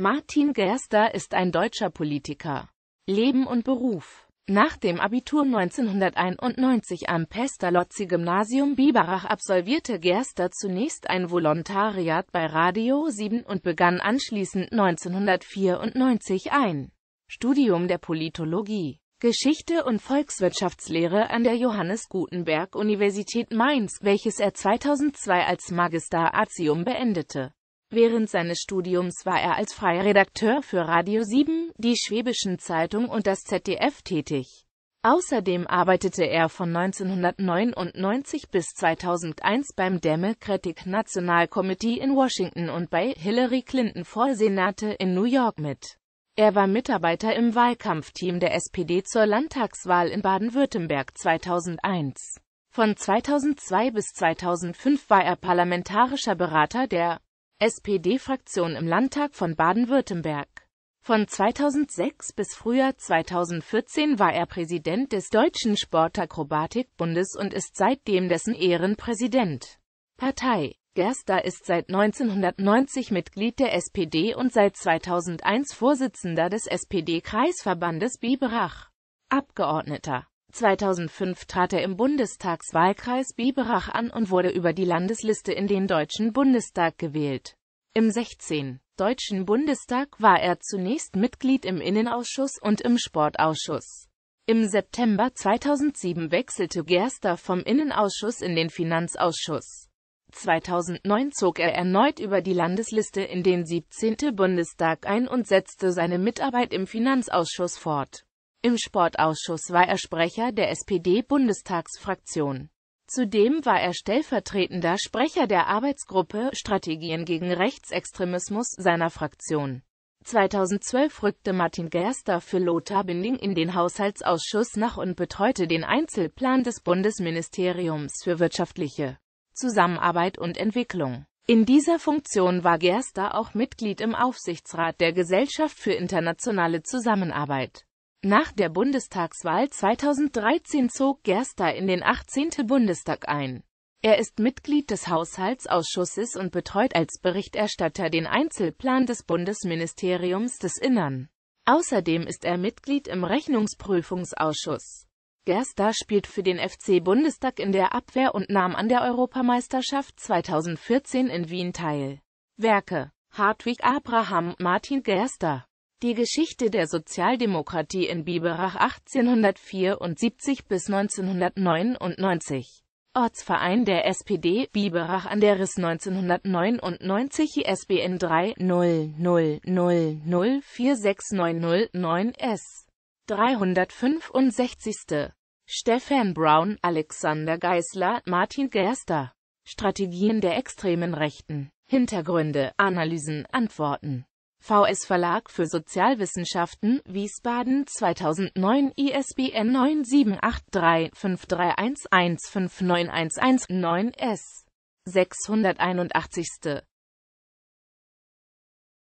Martin Gerster ist ein deutscher Politiker. Leben und Beruf Nach dem Abitur 1991 am Pestalozzi-Gymnasium Biberach absolvierte Gerster zunächst ein Volontariat bei Radio 7 und begann anschließend 1994 ein Studium der Politologie, Geschichte und Volkswirtschaftslehre an der Johannes Gutenberg Universität Mainz, welches er 2002 als Magister Artium beendete. Während seines Studiums war er als freier Redakteur für Radio 7, die Schwäbischen Zeitung und das ZDF tätig. Außerdem arbeitete er von 1999 bis 2001 beim Democratic National Committee in Washington und bei Hillary Clinton Vorsenate in New York mit. Er war Mitarbeiter im Wahlkampfteam der SPD zur Landtagswahl in Baden-Württemberg 2001. Von 2002 bis 2005 war er parlamentarischer Berater der SPD-Fraktion im Landtag von Baden-Württemberg. Von 2006 bis Frühjahr 2014 war er Präsident des Deutschen Sportakrobatikbundes und ist seitdem dessen Ehrenpräsident. Partei Gerster ist seit 1990 Mitglied der SPD und seit 2001 Vorsitzender des SPD-Kreisverbandes Biberach. Abgeordneter 2005 trat er im Bundestagswahlkreis Biberach an und wurde über die Landesliste in den Deutschen Bundestag gewählt. Im 16. Deutschen Bundestag war er zunächst Mitglied im Innenausschuss und im Sportausschuss. Im September 2007 wechselte Gerster vom Innenausschuss in den Finanzausschuss. 2009 zog er erneut über die Landesliste in den 17. Bundestag ein und setzte seine Mitarbeit im Finanzausschuss fort. Im Sportausschuss war er Sprecher der SPD-Bundestagsfraktion. Zudem war er stellvertretender Sprecher der Arbeitsgruppe Strategien gegen Rechtsextremismus seiner Fraktion. 2012 rückte Martin Gerster für Lothar Binding in den Haushaltsausschuss nach und betreute den Einzelplan des Bundesministeriums für wirtschaftliche Zusammenarbeit und Entwicklung. In dieser Funktion war Gerster auch Mitglied im Aufsichtsrat der Gesellschaft für internationale Zusammenarbeit. Nach der Bundestagswahl 2013 zog Gerster in den 18. Bundestag ein. Er ist Mitglied des Haushaltsausschusses und betreut als Berichterstatter den Einzelplan des Bundesministeriums des Innern. Außerdem ist er Mitglied im Rechnungsprüfungsausschuss. Gerster spielt für den FC Bundestag in der Abwehr und nahm an der Europameisterschaft 2014 in Wien teil. Werke Hartwig Abraham Martin Gerster die Geschichte der Sozialdemokratie in Biberach 1874 bis 1999 Ortsverein der SPD, Biberach an der Riss 1999 ISBN 3 000046909S 365. Stefan Brown, Alexander Geisler, Martin Gerster Strategien der extremen Rechten Hintergründe, Analysen, Antworten VS Verlag für Sozialwissenschaften, Wiesbaden 2009 ISBN 9783 53115911 s 681